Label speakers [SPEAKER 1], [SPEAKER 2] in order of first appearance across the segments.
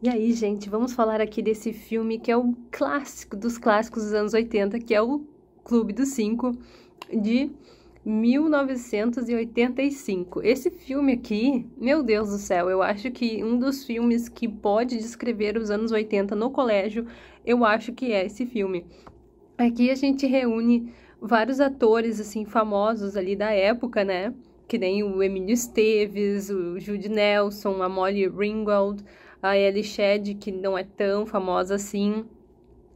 [SPEAKER 1] E aí, gente, vamos falar aqui desse filme que é o clássico dos clássicos dos anos 80, que é o Clube dos Cinco, de 1985. Esse filme aqui, meu Deus do céu, eu acho que um dos filmes que pode descrever os anos 80 no colégio, eu acho que é esse filme. Aqui a gente reúne vários atores assim famosos ali da época, né? Que nem o Emílio Esteves, o Jude Nelson, a Molly Ringwald, a Ellie Shedd, que não é tão famosa assim,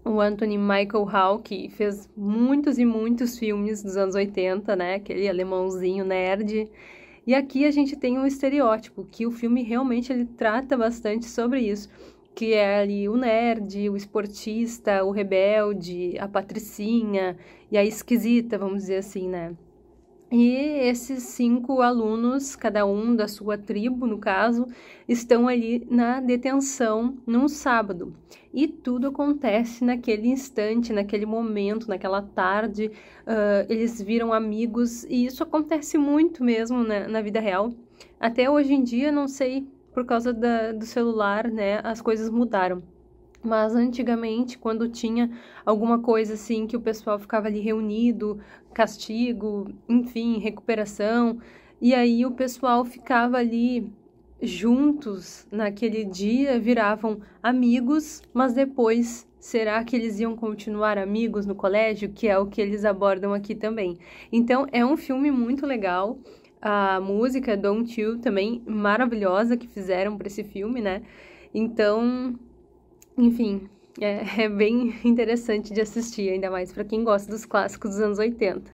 [SPEAKER 1] o Anthony Michael Hall, que fez muitos e muitos filmes dos anos 80, né? Aquele alemãozinho nerd. E aqui a gente tem um estereótipo, que o filme realmente ele trata bastante sobre isso, que é ali o nerd, o esportista, o rebelde, a patricinha e a esquisita, vamos dizer assim, né? E esses cinco alunos, cada um da sua tribo, no caso, estão ali na detenção num sábado. E tudo acontece naquele instante, naquele momento, naquela tarde. Uh, eles viram amigos, e isso acontece muito mesmo né, na vida real. Até hoje em dia, não sei, por causa da, do celular, né, as coisas mudaram. Mas antigamente, quando tinha alguma coisa assim que o pessoal ficava ali reunido, castigo, enfim, recuperação, e aí o pessoal ficava ali juntos naquele dia, viravam amigos, mas depois será que eles iam continuar amigos no colégio? Que é o que eles abordam aqui também. Então é um filme muito legal. A música Don't You também maravilhosa que fizeram para esse filme, né? Então, enfim, é, é bem interessante de assistir, ainda mais para quem gosta dos clássicos dos anos 80.